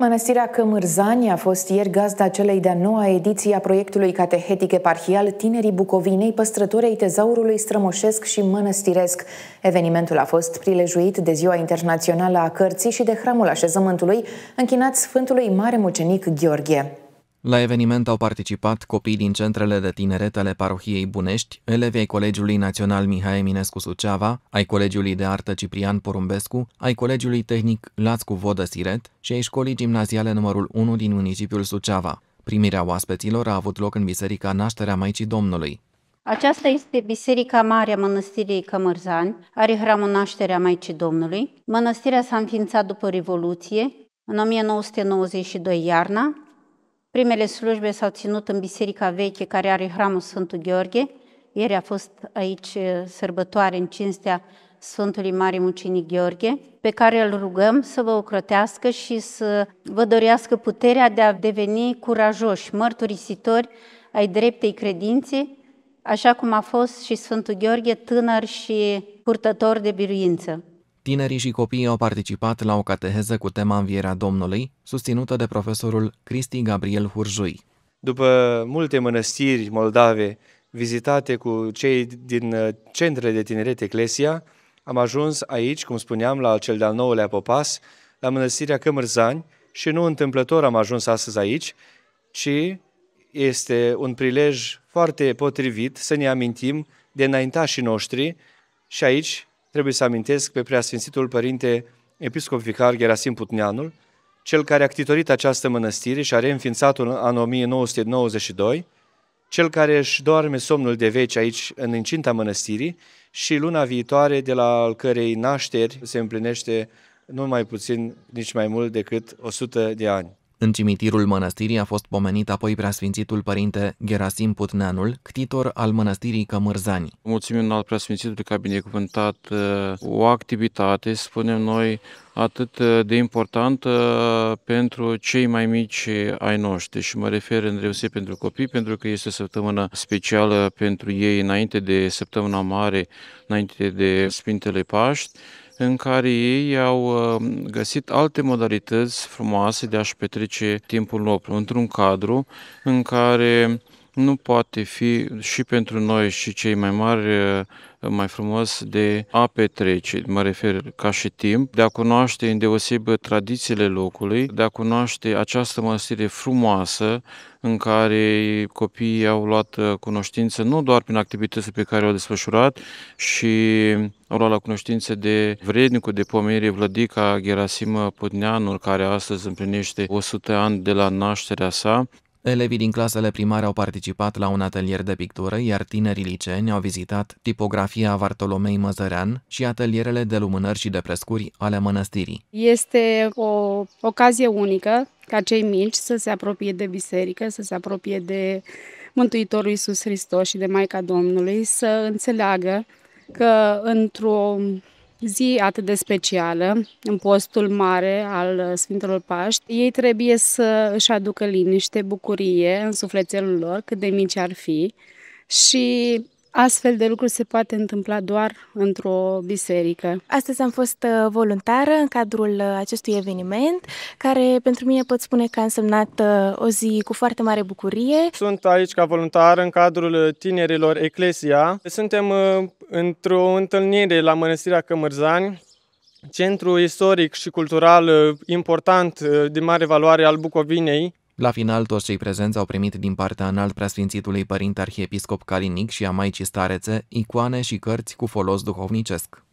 Mănăstirea Cămârzani a fost ieri gazda celei de-a noua ediție a proiectului catehetic eparhial Tinerii Bucovinei, păstrătorei tezaurului strămoșesc și mănăstiresc. Evenimentul a fost prilejuit de Ziua Internațională a Cărții și de Hramul Așezământului, închinat Sfântului Mare Mucenic Gheorghe. La eveniment au participat copii din centrele de tineret ale parohiei Bunești, elevi ai Colegiului Național Mihai Eminescu Suceava, ai Colegiului de Artă Ciprian Porumbescu, ai Colegiului Tehnic Lațcu Vodă Siret și ai Școlii Gimnaziale numărul 1 din municipiul Suceava. Primirea oaspeților a avut loc în Biserica Nașterea Maicii Domnului. Aceasta este Biserica Mare a Mănăstirii Cămărzani, are hramul Nașterea Maicii Domnului. Mănăstirea s-a înființat după Revoluție, în 1992 iarna, Primele slujbe s-au ținut în Biserica Veche, care are Hramul Sfântul Gheorghe. Ieri a fost aici sărbătoare în cinstea Sfântului Mare Mucinic Gheorghe, pe care îl rugăm să vă ocrotească și să vă dorească puterea de a deveni curajoși, mărturisitori ai dreptei credințe, așa cum a fost și Sfântul Gheorghe tânăr și purtător de biruință. Tinerii și copiii au participat la o cateheză cu tema Învierea Domnului, susținută de profesorul Cristi Gabriel Hurjui. După multe mănăstiri moldave vizitate cu cei din uh, centrele de tineret Eclesia, am ajuns aici, cum spuneam, la cel de-al nouălea popas, la mănăstirea Cămârzani și nu întâmplător am ajuns astăzi aici, ci este un prilej foarte potrivit să ne amintim de înaintașii noștri și aici trebuie să amintesc pe preasfințitul părinte episcop vicar Gerasim Putneanul, cel care a ctitorit această mănăstire și a reînființat-o în 1992, cel care își doarme somnul de veci aici, în incinta mănăstirii, și luna viitoare, de la al cărei nașteri se împlinește nu mai puțin, nici mai mult decât 100 de ani. În cimitirul mănăstirii a fost pomenit apoi preasfințitul părinte Gerasim Putneanul, ctitor al mănăstirii Cămârzani. Mulțumim înalt preasfințitului că a binecuvântat uh, o activitate, spunem noi, atât uh, de importantă uh, pentru cei mai mici ai noștri și mă refer în reuse pentru copii, pentru că este o săptămână specială pentru ei înainte de săptămâna mare, înainte de Sfintele Paști în care ei au um, găsit alte modalități frumoase de a-și petrece timpul nopții, într-un cadru în care nu poate fi și pentru noi și cei mai mari mai frumos de a petrece, mă refer ca și timp, de a cunoaște îndeosebă tradițiile locului, de a cunoaște această măsire frumoasă în care copiii au luat uh, cunoștință nu doar prin activitățile pe care le-au desfășurat și au luat la cunoștință de vrednicul de pomeri, Vlădica Gerasimă Putneanul, care astăzi împlinește 100 ani de la nașterea sa, Elevii din clasele primare au participat la un atelier de pictură, iar tinerii liceeni au vizitat tipografia Vartolomei Măzărean și atelierele de lumânări și de prescuri ale mănăstirii. Este o ocazie unică ca cei mici să se apropie de biserică, să se apropie de Mântuitorul Iisus Hristos și de Maica Domnului, să înțeleagă că într-o zi atât de specială, în postul mare al uh, Sfintelor Paști, ei trebuie să își aducă liniște, bucurie în sufletelul lor, cât de mici ar fi, și Astfel de lucruri se poate întâmpla doar într-o biserică. Astăzi am fost uh, voluntară în cadrul uh, acestui eveniment, care pentru mine pot spune că a însemnat uh, o zi cu foarte mare bucurie. Sunt aici ca voluntar în cadrul tinerilor Eclesia. Suntem într-o întâlnire la Mănăstirea Cămârzani, centru istoric și cultural important de mare valoare al Bucovinei, la final, toți cei prezenți au primit din partea înalt preasfințitului părinte arhiepiscop Calinic și a Maicii Starețe icoane și cărți cu folos duhovnicesc.